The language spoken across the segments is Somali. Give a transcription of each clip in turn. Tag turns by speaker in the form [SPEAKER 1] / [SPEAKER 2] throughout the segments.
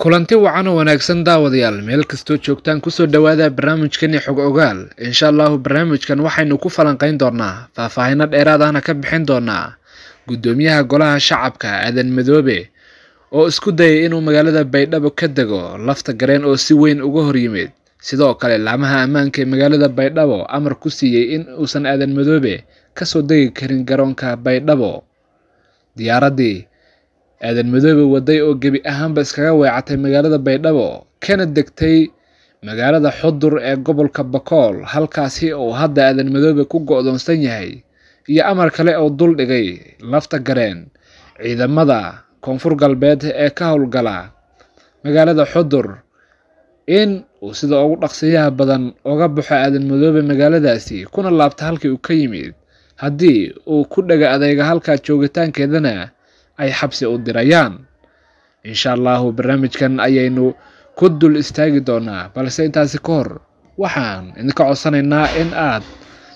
[SPEAKER 1] kulanti wacan oo wanaagsan daawadayaal meel kastoo joogtaan kusoo dhowaada barnaamijkani xog ogaal insha allahu barnaamijkan waxaynu ku falanqayn doonaa faahfaahino dheeraad ahna ka bixin doonaa guddoomiyaha golaha shacabka aadan madoobe oo isku dayay inuu magaalada baydhabo ka dego lafta gareen oo si weyn uga horyimid sidoo kale laamaha ammaanka ee magaalada baydhabo amar ku siiyey in uusan aadan madoobe kasoo degi karin garoonka baydhabo diyaaraddii aadan madoobe waday oo gebi ahaanba iskaga weecatay magaalada baydhabo kana degtay magaalada xudur ee gobolka bakool halkaasi uu hadda aadan madoobe ku go-doonsan yahay iyo amar kale oo dul dhigay lafta gareen ciidamada koonfur galbeed ee ka howlgala magaalada xudur in uu sida ugu dhaqsiyaha badan uga baxo aadan madoobe magaaladaasi kuna laabta halkii uu ka yimid haddii uu ku dhega adeyga halkaa joogitaankeedana ay xabsi u dirayaan insha allaahu barnaamijkan ayaynu ku dul istaagi doonaa balse intaasi ka hor waxaan idinka codsanaynaa in aad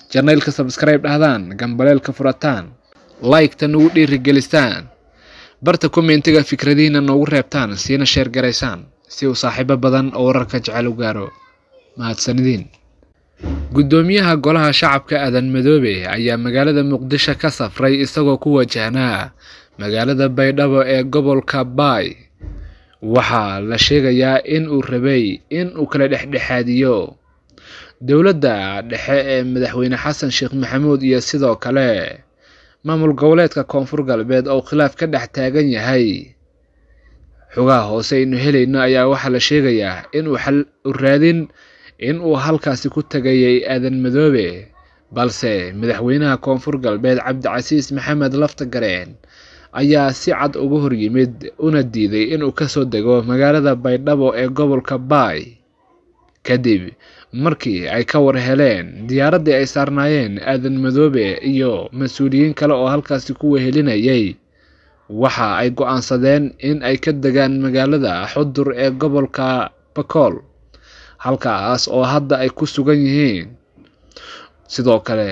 [SPEAKER 1] janaylka sabskribe dhahdaan gambaleelka furataan laygta nagu dhiirigelisaan barta kommentiga fikradihiina noogu reebtaan siina sheer garaysaan si uu saaxiibo badan oo wararka jecel u gaaro mahadsanidiin guddoomiyaha golaha shacabka aadan madoobe ayaa magaalada muqdisho ka safray isagoo ku wajahnaa magaalada baydhabo ee gobolka bay waxaa la sheegayaa in uu rabay in uu kala dhexdhexaadiyo dowladda dhexe ee madaxweyne xasan sheekh maxamuud iyo sidoo kale maamul goboleedka koonfur galbeed oo khilaaf ka dhex taagan yahay xogaha hoose aynu helayno ayaa waxaa la sheegayaa inuu raadin in uu halkaasi ku tagayay aadan madoobe balse madaxweynaha koonfur galbeed cabdicasiis maxamed lafta gareen ayaa si cad uga horyimid una diiday inuu kasoo dego magaalada baydhabo ee gobolka baay kadib markii ay ka war heleen diyaaraddii ay saarnaayeen aadan madoobe iyo mas-uuliyiin kale oo halkaasi ku wehelinayay waxa ay go-aansadeen in ay ka degaan magaalada xudur ee gobolka bakool halkaas oo hadda ay ku sugan yihiin sidoo kale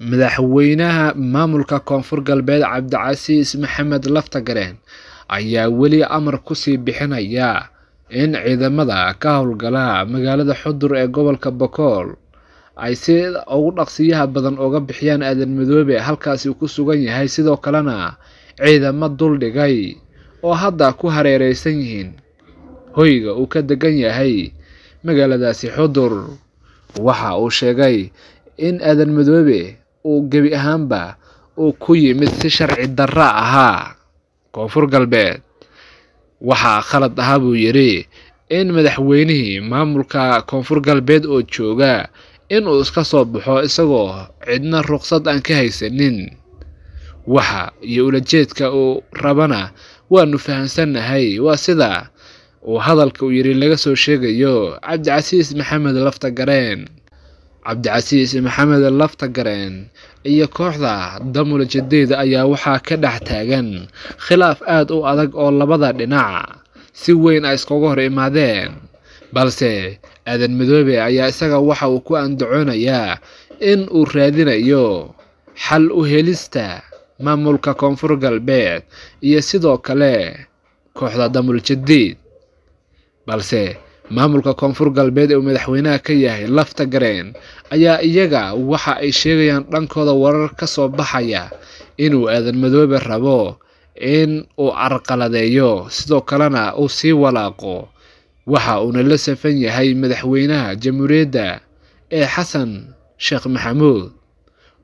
[SPEAKER 1] madaxweynaha maamulka koonfur galbeed cabdicasiis maxamed laftagareen ayaa weli amar kusii bixinaya in ciidamada ka howlgala magaalada xudur ee gobolka bokool ay si ugu dhaqsiyaha badan uga bixiyaan aadan madoobe halkaasi ku sugan yahay sidoo kalena ciidamo duldhigay oo hadda ku hareereysan yihiin hoyga uu ka degan yahay magaaladaasi xudur waxa uu sheegay in aadan madoobe uu gebi ahaanba uu ku yimid si sharci darra ahaa koonfur galbeed waxaa khalad ahaa buu yidhi in madaxweynihii maamulka koonfur galbeed oo jooga inuu iska soo baxo isagoo cidna ruqsad aan ka haysanin waxa iyo ulajeedka uu rabana waanu nahay waa sida uu hadalka uu yidhi laga soo sheegayo cabdicasiis maxamed lafta gareen cabdicasiis maxamed lafta gareen iyo kooxda damul jadeeda ayaa waxaa ka dhex taagan khilaaf aad u adag oo labada dhinac si weyn ay iskaga hor imaadeen balse aadan madoobe ayaa isaga waxa uu ku andacoonayaa in uu raadinayo xal u helista maamulka koonfur galbeed iyo sidoo kale kooxda damuljadiid balse maamulka koonfur galbeed ee uu madaxweynaha ka yahay lafta gareen ayaa iyaga waxa ay sheegayaan dhankooda warar ka soo baxaya inuu aadan madoobe rabo in uu carqaladeeyo sidoo kalena uu sii walaaqo waxa uuna la safan yahay madaxweynaha jamhuuriyadda ee xasan sheekh maxamuud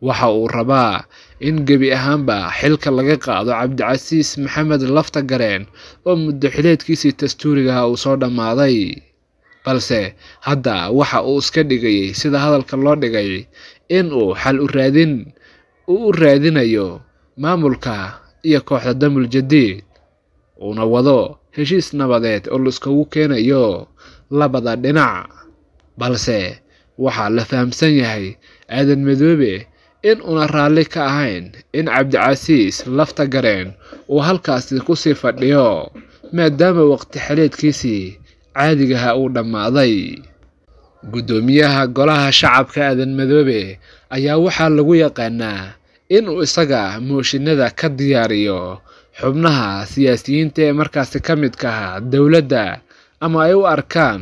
[SPEAKER 1] waxa uu rabaa in gebi ahaanba xilka laga qaado cabdicasiis maxamed lafta gareen oo muddo xileedkiisii dastuurigaha ah uu soo dhammaaday balse hadda waxa uu iska dhigayay sida hadalka loo dhigay inuu xal u raadin uu u raadinayo maamulka iyo kooxda damul jadiid uuna wado heshiis nabadeed oo laiskugu keenayo labada dhinac balse waxaa la fahamsan yahay aadan madoobe in una raalli ka ahayn in cabdicasiis lafta gareen uu halkaasi ku sii fadhiyo maadaama waqti xeleedkiisii caadigaha uu dhammaaday guddoomiyaha golaha shacabka aadan madoobe ayaa waxaa lagu yaqaanaa inuu isaga mooshinada ka diyaariyo xubnaha siyaasiyiinta ee markaasi ka midka ah dowladda ama ay u arkaan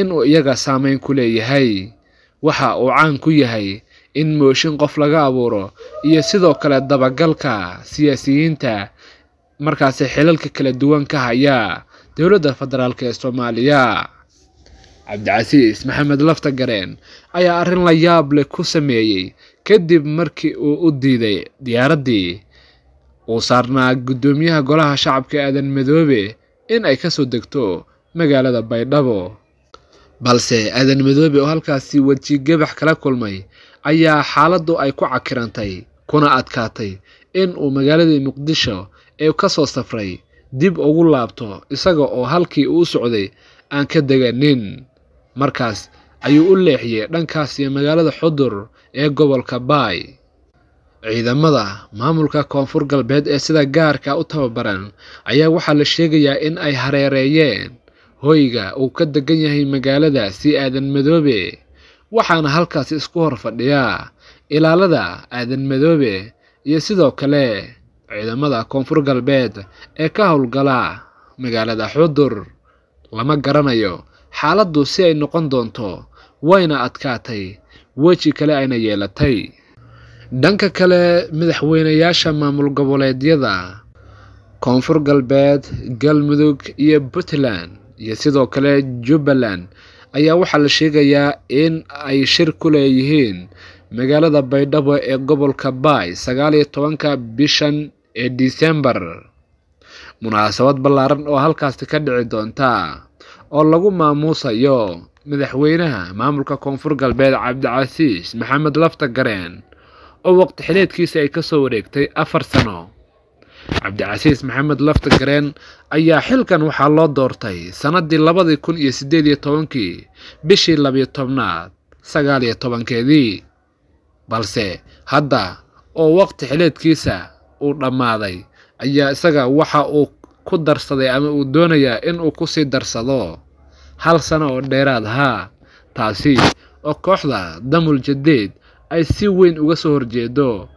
[SPEAKER 1] inuu iyaga saameyn ku leeyahay waxa uu caan ku yahay in mooshin qof laga abuuro iyo sidoo kale dabagalka siyaasiyiinta markaasi xilalka kala duwan ka hayaa dowladda federaalk ee soomaaliya cabdicasiis maxamed lafta gareen ayaa arrin la yaab leh ku sameeyey kadib markii uu u diiday diyaaraddii uu saarnaa guddoomiyaha golaha shacabka aadan madoobe in ay ka soo degto magaalada baydhabo balse aadan madoobe oo halkaasi weji gabax kala kulmay ayaa xaaladdu ay ku cakirantay kuna adkaatay in uu magaaladii muqdisho ee ka soo safray dib ugu laabto isaga oo halkii uu socday aan ka deganin markaas ayuu u leexiyey dhankaas iyo magaalada xudur ee gobolka baay ciidamada maamulka koonfur galbeed ee sida gaarka u tababaran ayaa waxaa la sheegayaa in ay hareereeyeen hoyga uu ka degan yahay magaalada si aadan madoobe waxaana halkaasi isku hor fadhiyaa ilaalada aadan madoobe iyo sidoo kale ciidamada koonfur galbeed ee ka howlgala magaalada xudur lama garanayo xaaladdu si ay noqon doonto wayna adkaatay weji kale ayna yeelatay dhanka kale madaxweynayaasha maamul goboleedyada koonfur galbeed galmudug iyo puntland iyo sidoo kale jubbaland ayaa waxaa la sheegayaa in ay shir ku leeyihiin magaalada baydhabo ee gobolka bay sagaal iyo tobanka bishan ee disembar munaasabad ballaaran oo halkaasi ka dhici doonta oo lagu maamuusayo madaxweynaha maamulka koonfur galbeed cabdicasiis maxamed lafta gareen oo waqti xileedkiisa ay kasoo wareegtay afar sano cabdicasiis maxamed lafta gareen ayaa xilkan waxaa loo doortay sannadii labadii kun iyo siddeed iyo tobankii bishii labiyo tobnaad sagaal iyo tobankeedii balse hadda oo waqti xileedkiisa uu dhammaaday ayaa isaga waxa uu ku darsaday ama uu doonayaa inuu kusii darsado hal sano oo dheeraad haa taasi oo kooxda damul jadeed ay si weyn uga soo horjeedo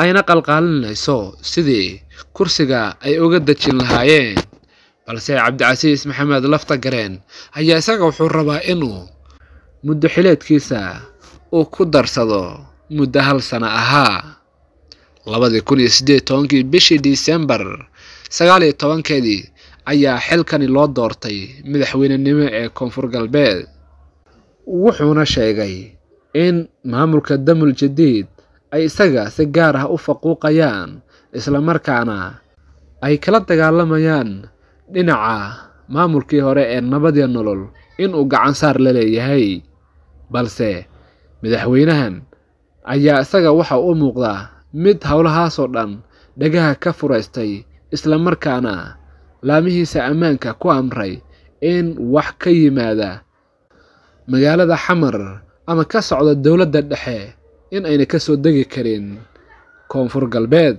[SPEAKER 1] ayna qalqaalinayso sidii kursiga ay uga dejin lahaayeen balse cabdicasiis maxamed laftagareen ayaa isaga wuxuu rabaa inuu muddo xileedkiisa uu ku darsado muddo hal sano ahaa labadii kun iyo sideed tobankii bishii disembar sagaaliyo tobankeedii ayaa xilkani loo doortay madaxweynenimo ee koonfur galbeed wuxuuna sheegay in maamulka damul jadiid ay isaga si gaar ah u faquuqayaan islamarkaana ay kala dagaalamayaan dhinaca maamulkii hore ee nabadii nolol inuu gacan saar la leeyahay balse madaxweynahan ayaa isaga waxa u muuqdaa mid howlahaasoo dhan dhagaha ka furaystay islamarkaana laamihiisa ammaanka ku amray in wax ka yimaada magaalada xamar ama ka socda dowladda dhexe in ayna ka soo degi karin koonfur galbeed